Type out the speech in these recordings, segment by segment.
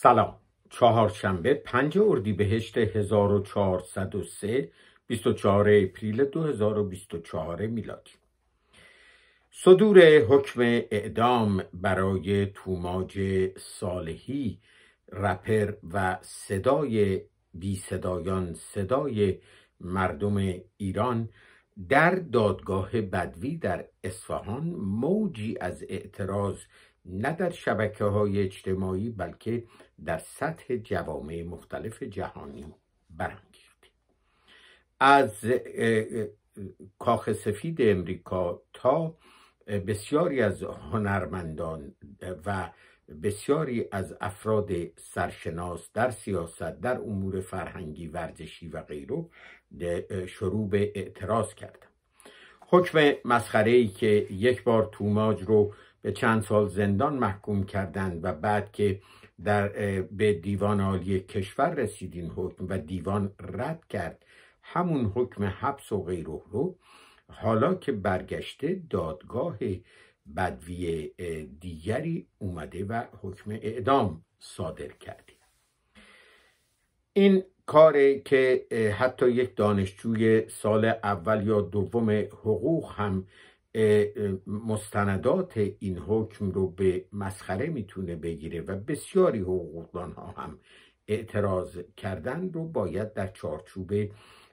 سلام چهارشنبه اردی بهشت 1403 24 اپریل 2024 میلادی صدور حکم اعدام برای توماج صالحی رپر و صدای بی صدایان صدای مردم ایران در دادگاه بدوی در اصفهان موجی از اعتراض نه در شبکه های اجتماعی بلکه در سطح جوامع مختلف جهانی برانگیخت. از کاخ سفید امریکا تا بسیاری از هنرمندان و بسیاری از افراد سرشناس در سیاست در امور فرهنگی ورزشی و غیره شروع به اعتراض کردم حکم مسخره ای که یک بار توماج رو چند سال زندان محکوم کردند و بعد که در به دیوان عالی کشور رسید این حکم و دیوان رد کرد همون حکم حبس و غیره رو حالا که برگشته دادگاه بدوی دیگری اومده و حکم اعدام صادر کرده این کاری که حتی یک دانشجوی سال اول یا دوم حقوق هم مستندات این حکم رو به مسخره میتونه بگیره و بسیاری حقوقدان ها هم اعتراض کردن رو باید در چارچوب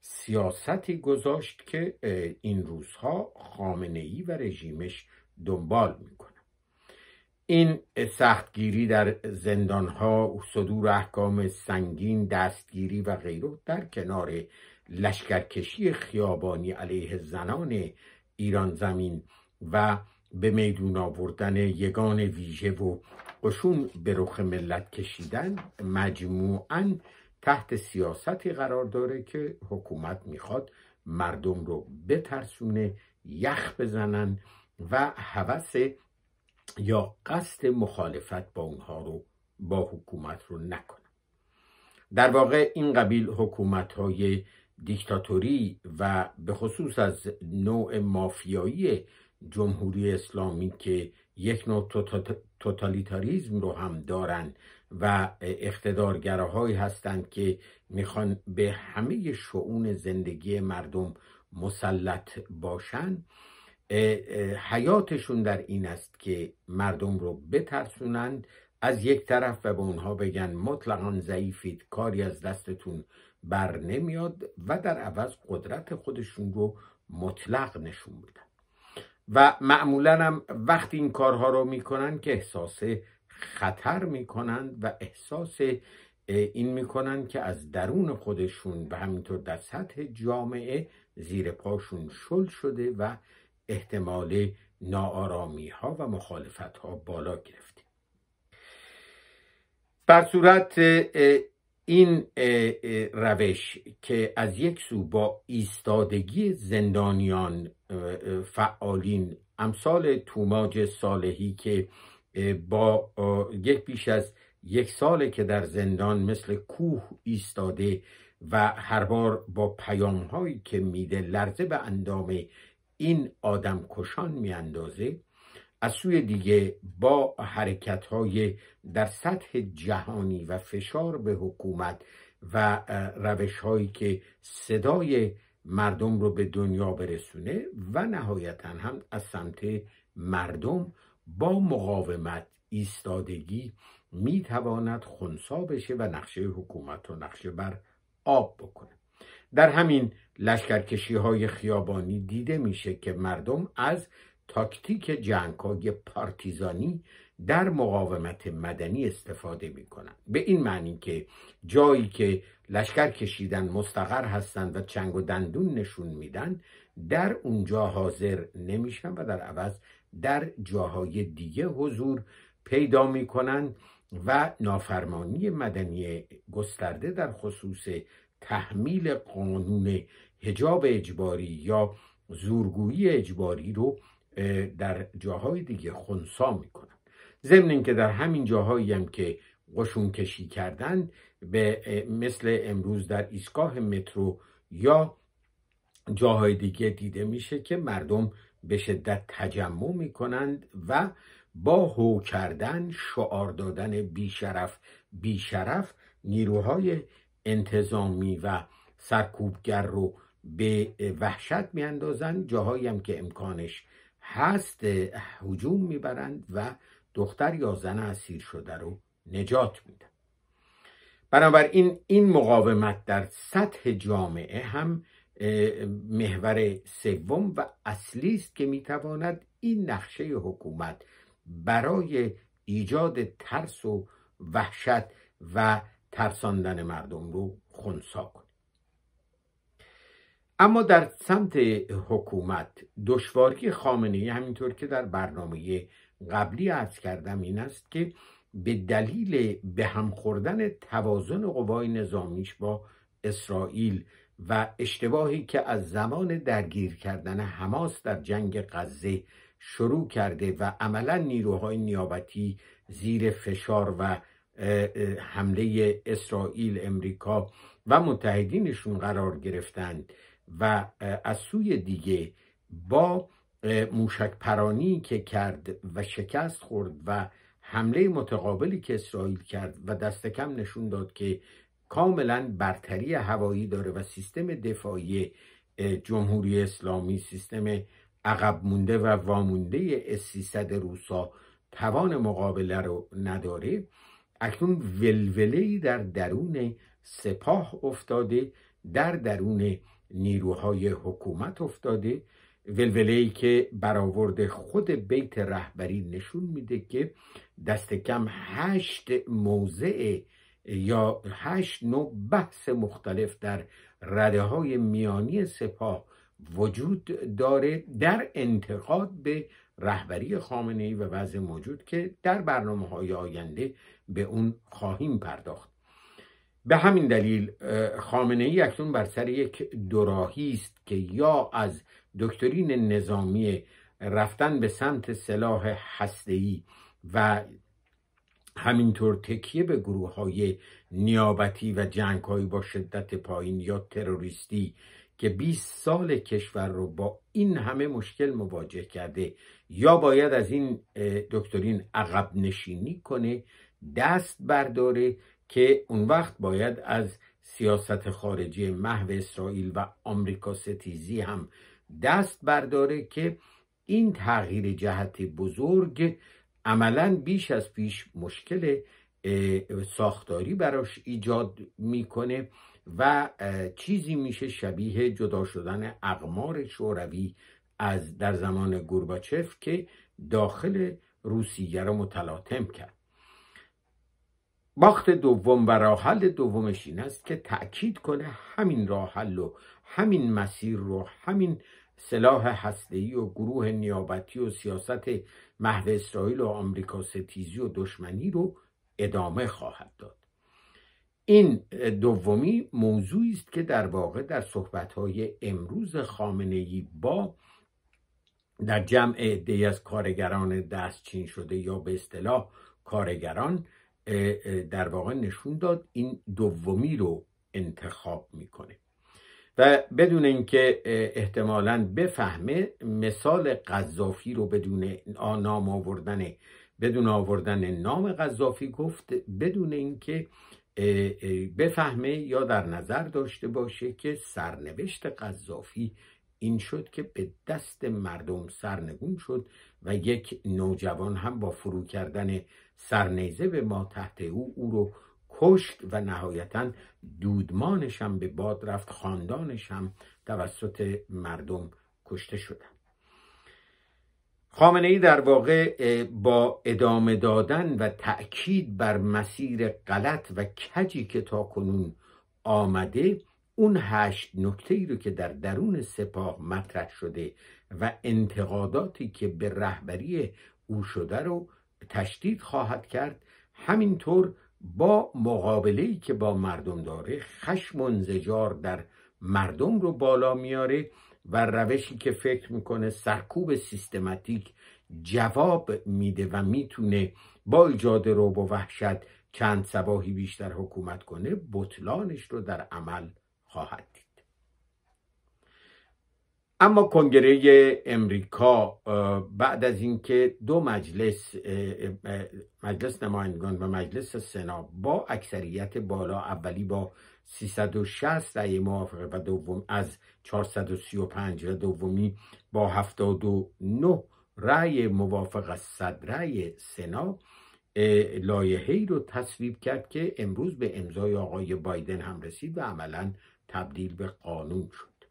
سیاستی گذاشت که این روزها خامنه ای و رژیمش دنبال میکنه این سختگیری در زندان ها صدور احکام سنگین دستگیری و غیره در کنار لشکرکشی خیابانی علیه زنان ایران زمین و به میدون آوردن یگان ویژه و قشون به رخ ملت کشیدن مجموعا تحت سیاستی قرار داره که حکومت میخواد مردم رو بترسونه یخ بزنن و هوس یا قصد مخالفت با اونها رو با حکومت رو نکنن در واقع این قبیل حکومت های دیکتاتوری و به خصوص از نوع مافیایی جمهوری اسلامی که یک نوع توتالیتاریزم رو هم دارن و اقتدارگراهایی هستند که میخوان به همه شعون زندگی مردم مسلط باشن حیاتشون در این است که مردم رو بترسونند از یک طرف و به اونها بگن مطلقا ضعیفید کاری از دستتون بر نمیاد و در عوض قدرت خودشون رو مطلق نشون میدن و معمولا هم وقتی این کارها رو میکنن که احساس خطر میکنند و احساس این میکنن که از درون خودشون و همینطور در سطح جامعه زیر پاشون شل شده و احتمال ناآرامی ها و مخالفت ها بالا گرفته بر صورت این روش که از یک سو با ایستادگی زندانیان فعالین امثال توماج صالحی که با یک بیش از یک ساله که در زندان مثل کوه ایستاده و هر بار با پیام هایی که میده لرزه به اندام این آدم کشان میاندازه از سوی دیگه با حرکت های در سطح جهانی و فشار به حکومت و روش هایی که صدای مردم رو به دنیا برسونه و نهایتا هم از سمت مردم با مقاومت ایستادگی میتواند خونسا بشه و نقشه حکومت رو نقشه بر آب بکنه در همین لشکرکشی های خیابانی دیده میشه که مردم از تاکتیک های پارتیزانی در مقاومت مدنی استفاده می کنن به این معنی که جایی که لشکر کشیدن مستقر هستند و چنگ و دندون نشون میدن در اونجا حاضر نمیشن و در عوض در جاهای دیگه حضور پیدا میکنن و نافرمانی مدنی گسترده در خصوص تحمیل قانون هجاب اجباری یا زورگویی اجباری رو در جاهای دیگه خونسا میکنن ضمن که در همین جاهایی هم که قشون کشی کردن به مثل امروز در ایستگاه مترو یا جاهای دیگه دیده میشه که مردم به شدت تجمع میکنند و با هو کردن شعار دادن بیشرف بیشرف نیروهای انتظامی و سرکوبگر رو به وحشت میاندازن جاهایی هم که امکانش هست هجوم میبرند و دختر یا زن اسیر شده رو نجات میدن بنابراین این مقاومت در سطح جامعه هم محور سوم و اصلی است که میتواند این نقشه حکومت برای ایجاد ترس و وحشت و ترساندن مردم رو خونسا کند اما در سمت حکومت دشواری خامنه ای همینطور که در برنامه قبلی عرض کردم این است که به دلیل به هم خوردن توازن قوای نظامیش با اسرائیل و اشتباهی که از زمان درگیر کردن حماس در جنگ غزه شروع کرده و عملا نیروهای نیابتی زیر فشار و حمله اسرائیل امریکا و متحدینشون قرار گرفتند و از سوی دیگه با موشک پرانی که کرد و شکست خورد و حمله متقابلی که اسرائیل کرد و دست کم نشون داد که کاملا برتری هوایی داره و سیستم دفاعی جمهوری اسلامی سیستم عقب مونده و وامونده S300 روسا توان مقابله رو نداره اکنون ولوله در درون سپاه افتاده در درون نیروهای حکومت افتاده ولوله ای که برآورد خود بیت رهبری نشون میده که دست کم هشت موضع یا هشت نوع بحث مختلف در رده های میانی سپاه وجود داره در انتقاد به رهبری خامنه ای و وضع موجود که در برنامه های آینده به اون خواهیم پرداخت به همین دلیل خامنه ای اکنون بر سر یک دوراهی است که یا از دکترین نظامی رفتن به سمت سلاح هسته‌ای و همینطور تکیه به گروه های نیابتی و جنگ های با شدت پایین یا تروریستی که 20 سال کشور رو با این همه مشکل مواجه کرده یا باید از این دکترین عقب نشینی کنه دست برداره که اون وقت باید از سیاست خارجی محو اسرائیل و آمریکا ستیزی هم دست برداره که این تغییر جهت بزرگ عملا بیش از پیش مشکل ساختاری براش ایجاد میکنه و چیزی میشه شبیه جدا شدن اقمار شوروی از در زمان گورباچف که داخل روسیه را متلاطم کرد باخت دوم و راحل دومش این است که تأکید کنه همین راحل و همین مسیر رو همین سلاح هسته‌ای و گروه نیابتی و سیاست محو اسرائیل و آمریکا ستیزی و دشمنی رو ادامه خواهد داد این دومی موضوعی است که در واقع در صحبت‌های امروز خامنه‌ای با در جمع عده‌ای از کارگران دستچین شده یا به اصطلاح کارگران در واقع نشون داد این دومی رو انتخاب میکنه و بدون اینکه احتمالا بفهمه مثال قذافی رو بدون نام آوردن بدون آوردن نام قذافی گفت بدون اینکه بفهمه یا در نظر داشته باشه که سرنوشت قذافی این شد که به دست مردم سرنگون شد و یک نوجوان هم با فرو کردن سرنیزه به ما تحت او او رو کشت و نهایتا دودمانش هم به باد رفت خاندانش هم توسط مردم کشته شدن خامنه ای در واقع با ادامه دادن و تأکید بر مسیر غلط و کجی که تا کنون آمده اون هشت نکته ای رو که در درون سپاه مطرح شده و انتقاداتی که به رهبری او شده رو تشدید خواهد کرد همینطور با مقابله ای که با مردم داره خشم و انزجار در مردم رو بالا میاره و روشی که فکر میکنه سرکوب سیستماتیک جواب میده و میتونه با ایجاد روب و وحشت چند سباهی بیشتر حکومت کنه بطلانش رو در عمل خواهد دید اما کنگره امریکا بعد از اینکه دو مجلس مجلس نمایندگان و مجلس سنا با اکثریت بالا اولی با 360 رأی موافق و دوم از 435 و دومی با 79 رأی موافق از 100 رأی سنا لایحه‌ای رو تصویب کرد که امروز به امضای آقای بایدن هم رسید و عملا تبدیل به قانون شد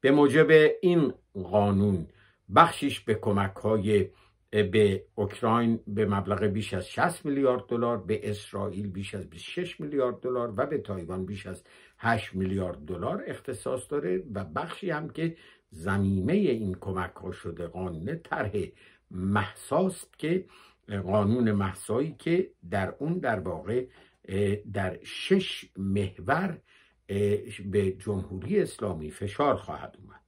به موجب این قانون بخشش به کمک های به اوکراین به مبلغ بیش از 60 میلیارد دلار به اسرائیل بیش از 26 میلیارد دلار و به تایوان بیش از 8 میلیارد دلار اختصاص داره و بخشی هم که زمینه این کمک ها شده قانون طرح محساست که قانون محسایی که در اون در واقع در شش محور به جمهوری اسلامی فشار خواهد اومد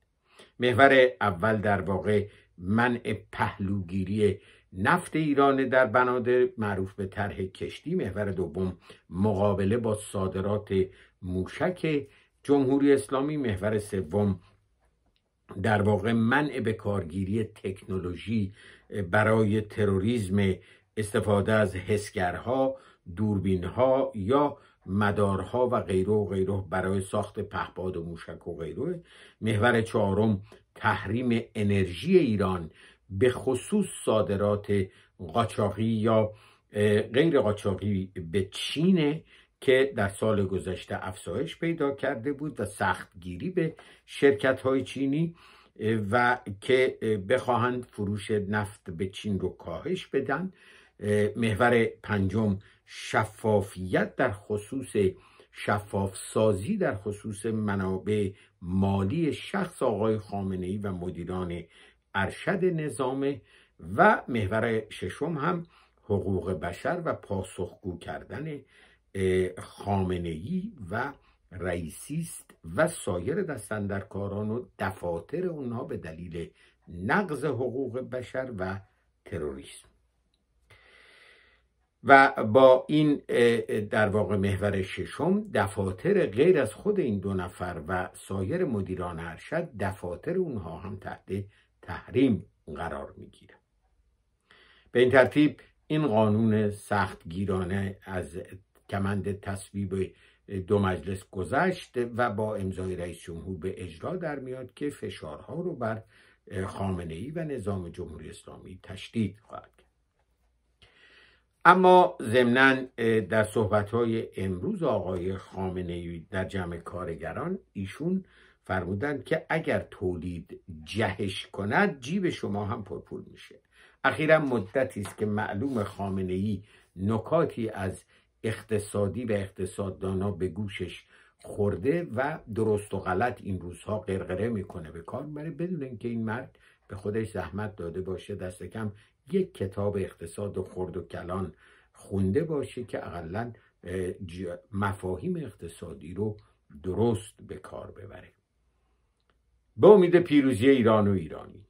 محور اول در واقع منع پهلوگیری نفت ایران در بنادر معروف به طرح کشتی محور دوم مقابله با صادرات موشک جمهوری اسلامی محور سوم در واقع منع به کارگیری تکنولوژی برای تروریسم استفاده از حسگرها دوربینها یا مدارها و غیره و غیره برای ساخت پهپاد و موشک و غیره محور چهارم تحریم انرژی ایران به خصوص صادرات قاچاقی یا غیر قاچاقی به چینه که در سال گذشته افزایش پیدا کرده بود و سختگیری به شرکت های چینی و که بخواهند فروش نفت به چین رو کاهش بدن محور پنجم شفافیت در خصوص شفاف سازی در خصوص منابع مالی شخص آقای خامنه ای و مدیران ارشد نظام و محور ششم هم حقوق بشر و پاسخگو کردن خامنه ای و رئیسیست و سایر دستندرکاران و دفاتر اونها به دلیل نقض حقوق بشر و تروریسم و با این در واقع محور ششم دفاتر غیر از خود این دو نفر و سایر مدیران ارشد دفاتر اونها هم تحت تحریم قرار گیره. به این ترتیب این قانون سخت گیرانه از کمند تصویب دو مجلس گذشت و با امضای رئیس جمهور به اجرا در میاد که فشارها رو بر خامنه ای و نظام جمهوری اسلامی تشدید خواهد کرد اما ضمنا در صحبت امروز آقای خامنه در جمع کارگران ایشون فرمودند که اگر تولید جهش کند جیب شما هم پرپول میشه اخیرا مدتی است که معلوم خامنه ای نکاتی از اقتصادی و اقتصاددانا به گوشش خورده و درست و غلط این روزها قرقره میکنه به کار برای بدون اینکه این مرد به خودش زحمت داده باشه دست کم یک کتاب اقتصاد و خرد و کلان خونده باشه که اقلا مفاهیم اقتصادی رو درست به کار ببره به امید پیروزی ایران و ایرانی